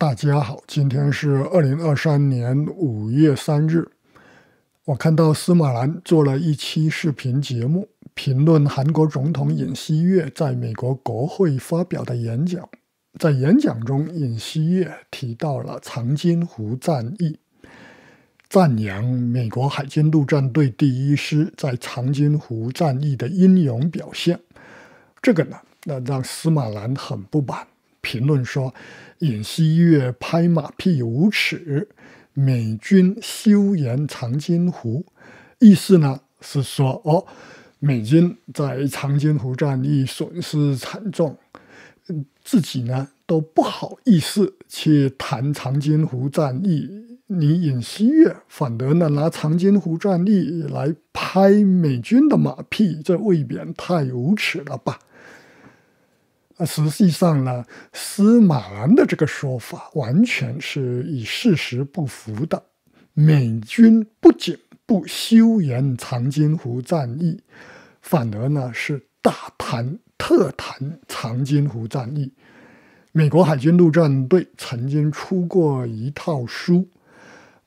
大家好，今天是二零二三年五月三日。我看到司马南做了一期视频节目，评论韩国总统尹锡月在美国国会发表的演讲。在演讲中，尹锡月提到了长津湖战役，赞扬美国海军陆战队第一师在长津湖战役的英勇表现。这个呢，那让司马南很不满。评论说：“尹锡悦拍马屁无耻，美军修言长津湖。”意思呢是说，哦，美军在长津湖战役损失惨重，自己呢都不好意思去谈长津湖战役，你尹锡悦反得呢拿长津湖战役来拍美军的马屁，这未免太无耻了吧？那实际上呢，司马南的这个说法完全是与事实不符的。美军不仅不修研长津湖战役，反而呢是大谈特谈长津湖战役。美国海军陆战队曾经出过一套书，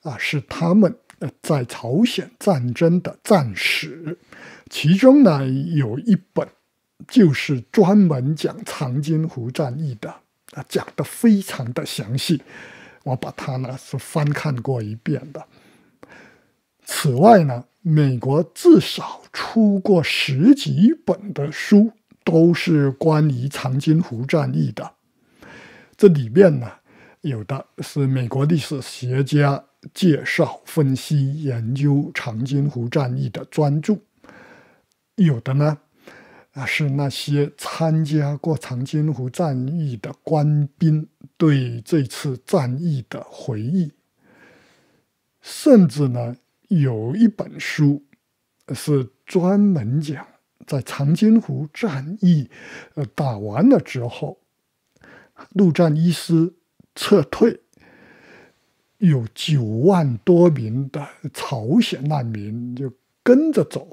啊，是他们在朝鲜战争的战史，其中呢有一本。就是专门讲长津湖战役的啊，讲的非常的详细，我把它呢是翻看过一遍的。此外呢，美国至少出过十几本的书，都是关于长津湖战役的。这里面呢，有的是美国历史学家介绍、分析、研究长津湖战役的专著，有的呢。啊，是那些参加过长津湖战役的官兵对这次战役的回忆。甚至呢，有一本书是专门讲在长津湖战役呃打完了之后，陆战一师撤退，有九万多名的朝鲜难民就跟着走，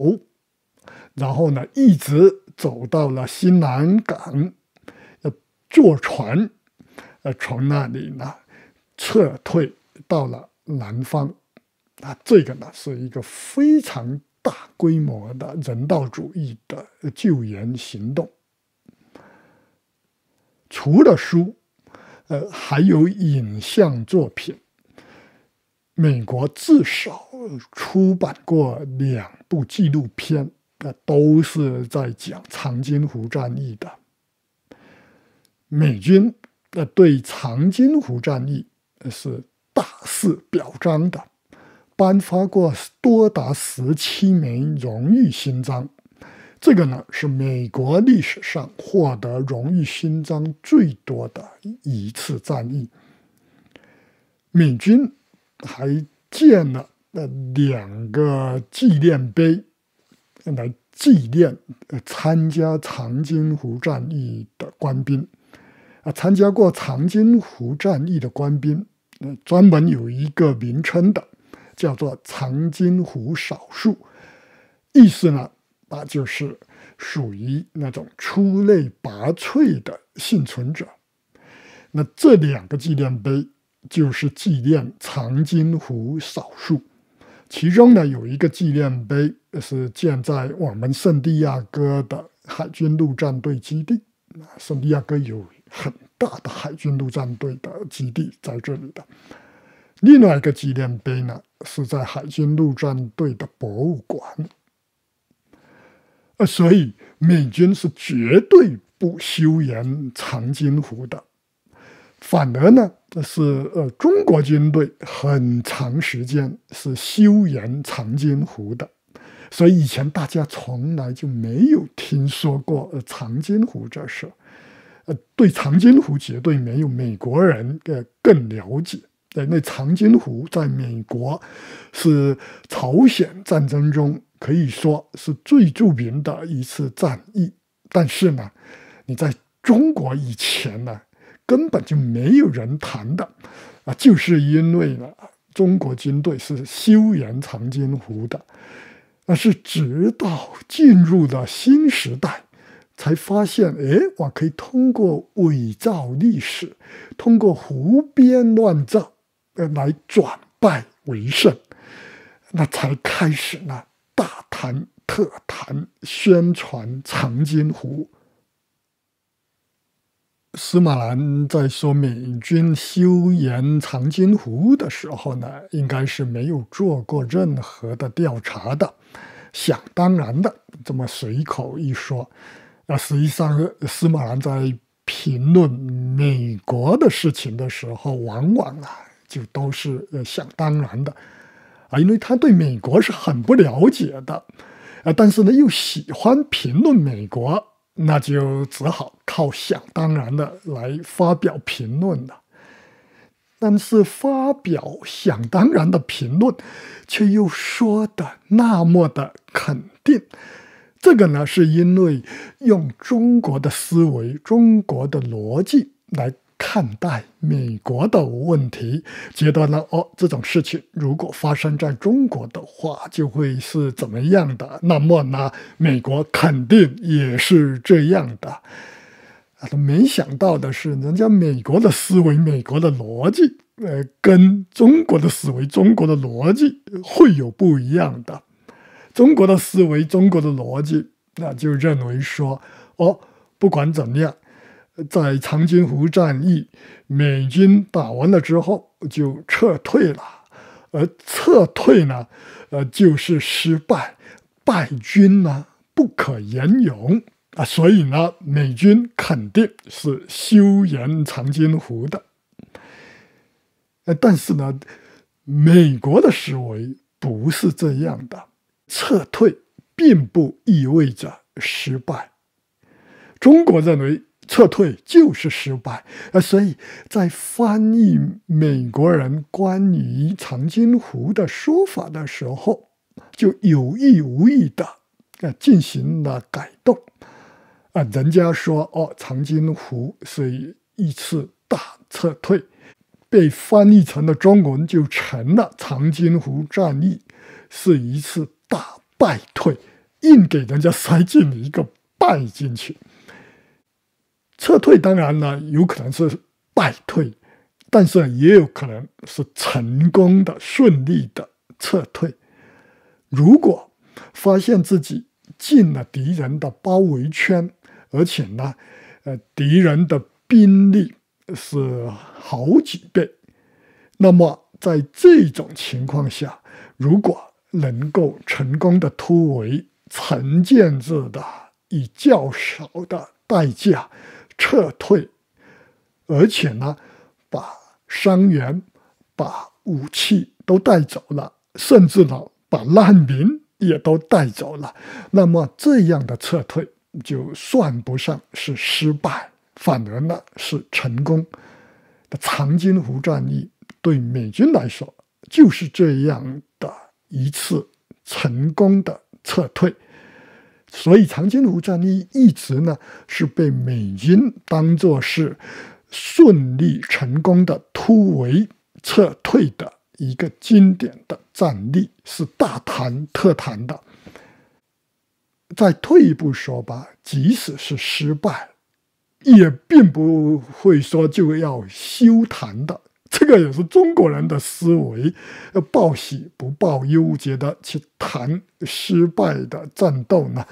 然后呢，一直。走到了新南港，呃，坐船，呃，从那里呢撤退到了南方。啊，这个呢是一个非常大规模的人道主义的救援行动。除了书，呃，还有影像作品。美国至少出版过两部纪录片。那都是在讲长津湖战役的美军，那对长津湖战役是大肆表彰的，颁发过多达十七枚荣誉勋章。这个呢，是美国历史上获得荣誉勋章最多的一次战役。美军还建了呃两个纪念碑。来纪念呃参加长津湖战役的官兵，啊，参加过长津湖战役的官兵，呃，专门有一个名称的，叫做长津湖少数，意思呢，那就是属于那种出类拔萃的幸存者。那这两个纪念碑就是纪念长津湖少数。其中呢，有一个纪念碑是建在我们圣地亚哥的海军陆战队基地，圣地亚哥有很大的海军陆战队的基地在这里的。另外一个纪念碑呢，是在海军陆战队的博物馆。呃，所以美军是绝对不修沿长津湖的。反而呢，这是呃，中国军队很长时间是修沿长津湖的，所以以前大家从来就没有听说过呃长津湖这事，呃，对长津湖绝对没有美国人呃更了解。对，那长津湖在美国是朝鲜战争中可以说是最著名的一次战役，但是呢，你在中国以前呢？根本就没有人谈的啊，就是因为呢，中国军队是修缮长津湖的，那是直到进入了新时代，才发现，哎，我可以通过伪造历史，通过胡编乱造，呃，来转败为胜，那才开始呢，大谈特谈宣传长津湖。司马南在说美军修研长津湖的时候呢，应该是没有做过任何的调查的，想当然的这么随口一说。那实际上司马南在评论美国的事情的时候，往往啊就都是想当然的，啊，因为他对美国是很不了解的，啊，但是呢又喜欢评论美国。那就只好靠想当然的来发表评论了，但是发表想当然的评论，却又说的那么的肯定，这个呢，是因为用中国的思维、中国的逻辑来。看待美国的问题，觉得呢？哦，这种事情如果发生在中国的话，就会是怎么样的？那么呢？美国肯定也是这样的。啊，没想到的是，人家美国的思维、美国的逻辑，呃，跟中国的思维、中国的逻辑会有不一样的。中国的思维、中国的逻辑，那就认为说，哦，不管怎么样。在长津湖战役，美军打完了之后就撤退了，而撤退呢，呃，就是失败，败军呢不可言勇啊，所以呢，美军肯定是修言长津湖的。但是呢，美国的思维不是这样的，撤退并不意味着失败，中国认为。撤退就是失败，呃，所以在翻译美国人关于长津湖的说法的时候，就有意无意的啊进行了改动，啊，人家说哦，长津湖是一次大撤退，被翻译成了中文就成了长津湖战役是一次大败退，硬给人家塞进了一个败进去。撤退当然呢，有可能是败退，但是也有可能是成功的、顺利的撤退。如果发现自己进了敌人的包围圈，而且呢，呃，敌人的兵力是好几倍，那么在这种情况下，如果能够成功的突围，成建制的以较少的代价。撤退，而且呢，把伤员、把武器都带走了，甚至呢，把难民也都带走了。那么这样的撤退就算不上是失败，反而呢是成功的。长津湖战役对美军来说就是这样的一次成功的撤退。所以，长津湖战役一直呢是被美军当作是顺利成功的突围撤退的一个经典的战例，是大谈特谈的。再退一步说吧，即使是失败，也并不会说就要休谈的。这个也是中国人的思维，要报喜不报忧，觉得去谈失败的战斗呢，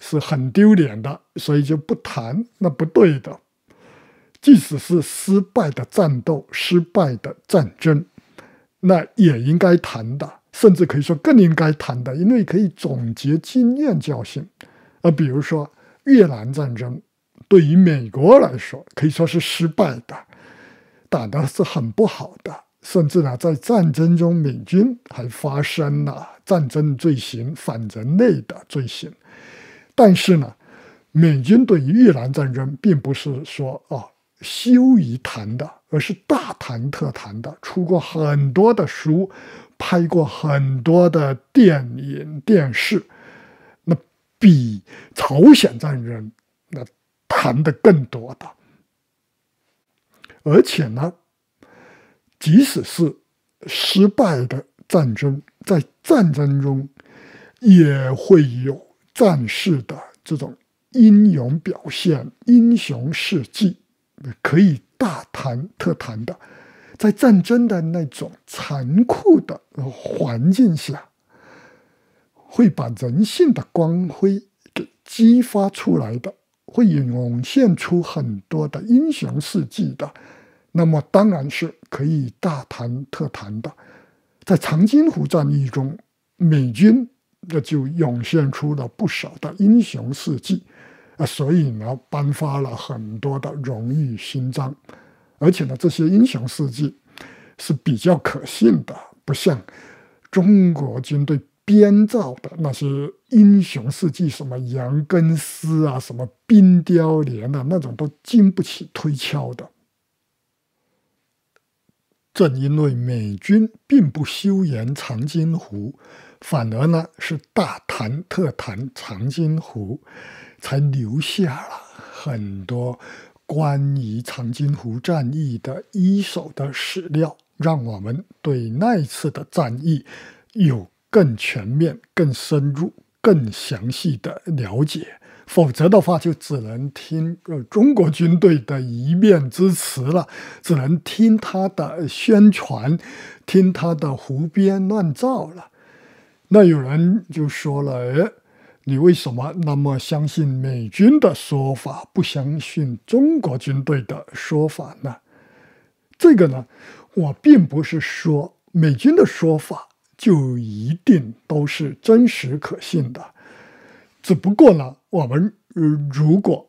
是很丢脸的，所以就不谈，那不对的。即使是失败的战斗、失败的战争，那也应该谈的，甚至可以说更应该谈的，因为可以总结经验教训。呃，比如说越南战争，对于美国来说，可以说是失败的。打的是很不好的，甚至呢，在战争中，美军还发生了战争罪行、反人类的罪行。但是呢，美军对于越南战争并不是说啊羞于谈的，而是大谈特谈的，出过很多的书，拍过很多的电影、电视，那比朝鲜战争那谈的更多的。而且呢，即使是失败的战争，在战争中也会有战士的这种英勇表现、英雄事迹可以大谈特谈的。在战争的那种残酷的环境下，会把人性的光辉给激发出来的，会涌现出很多的英雄事迹的。那么当然是可以大谈特谈的。在长津湖战役中，美军那就涌现出了不少的英雄事迹，啊，所以呢，颁发了很多的荣誉勋章。而且呢，这些英雄事迹是比较可信的，不像中国军队编造的那些英雄事迹，什么杨根思啊，什么冰雕连啊，那种都经不起推敲的。正因为美军并不修沿长津湖，反而呢是大谈特谈长津湖，才留下了很多关于长津湖战役的一手的史料，让我们对那一次的战役有更全面、更深入、更详细的了解。否则的话，就只能听呃中国军队的一面之词了，只能听他的宣传，听他的胡编乱造了。那有人就说了，哎，你为什么那么相信美军的说法，不相信中国军队的说法呢？这个呢，我并不是说美军的说法就一定都是真实可信的。只不过呢，我们如果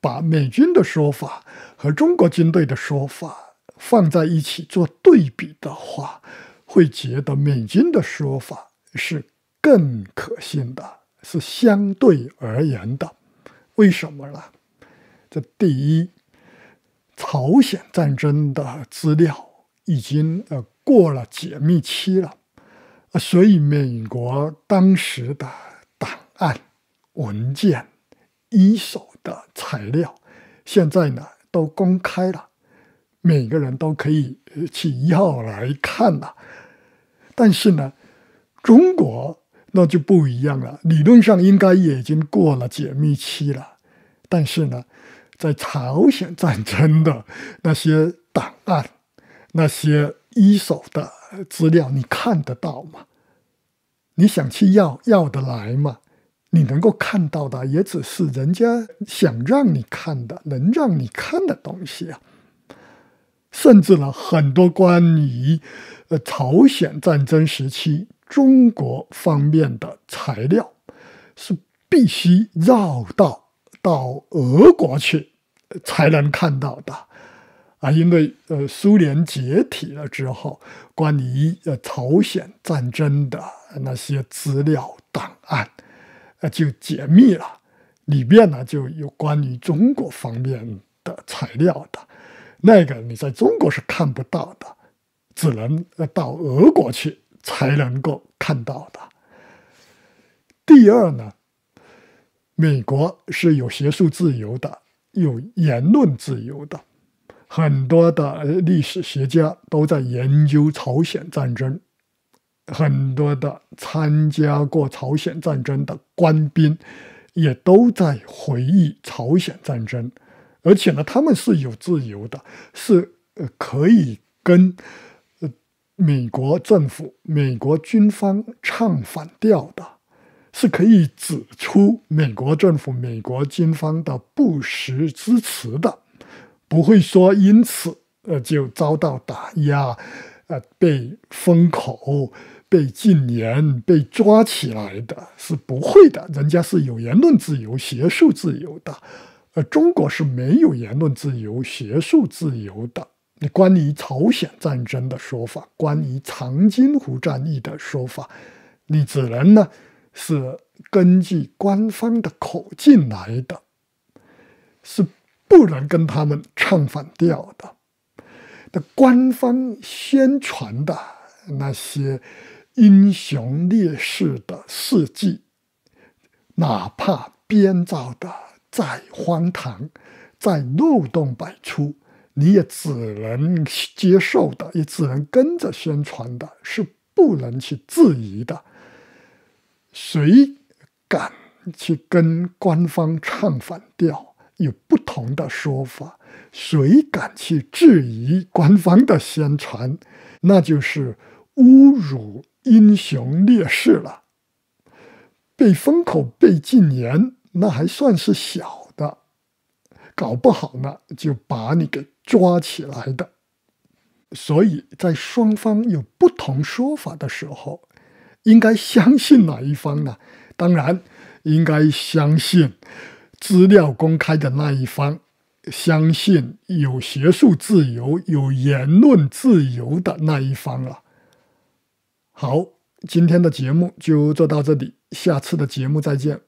把美军的说法和中国军队的说法放在一起做对比的话，会觉得美军的说法是更可信的，是相对而言的。为什么呢？这第一，朝鲜战争的资料已经呃过了解密期了，所以美国当时的档案。文件一手的材料，现在呢都公开了，每个人都可以去要来看了。但是呢，中国那就不一样了，理论上应该也已经过了解密期了。但是呢，在朝鲜战争的那些档案、那些一手的资料，你看得到吗？你想去要，要得来吗？你能够看到的，也只是人家想让你看的、能让你看的东西啊。甚至呢，很多关于呃朝鲜战争时期中国方面的材料，是必须绕道到俄国去才能看到的啊。因为呃，苏联解体了之后，关于呃朝鲜战争的那些资料档案。就解密了，里面呢就有关于中国方面的材料的，那个你在中国是看不到的，只能到俄国去才能够看到的。第二呢，美国是有学术自由的，有言论自由的，很多的历史学家都在研究朝鲜战争。很多的参加过朝鲜战争的官兵，也都在回忆朝鲜战争，而且呢，他们是有自由的，是呃可以跟美国政府、美国军方唱反调的，是可以指出美国政府、美国军方的不实之词的，不会说因此呃就遭到打压，呃被封口。被禁言、被抓起来的是不会的，人家是有言论自由、学术自由的，而中国是没有言论自由、学术自由的。你关于朝鲜战争的说法，关于长津湖战役的说法，你只能呢是根据官方的口径来的，是不能跟他们唱反调的。那官方宣传的那些。英雄烈士的事迹，哪怕编造的再荒唐、再漏洞百出，你也只能接受的，也只能跟着宣传的，是不能去质疑的。谁敢去跟官方唱反调，有不同的说法？谁敢去质疑官方的宣传？那就是侮辱。英雄烈士了，被封口、被禁言，那还算是小的，搞不好呢就把你给抓起来的。所以在双方有不同说法的时候，应该相信哪一方呢？当然，应该相信资料公开的那一方，相信有学术自由、有言论自由的那一方啊。好，今天的节目就做到这里，下次的节目再见。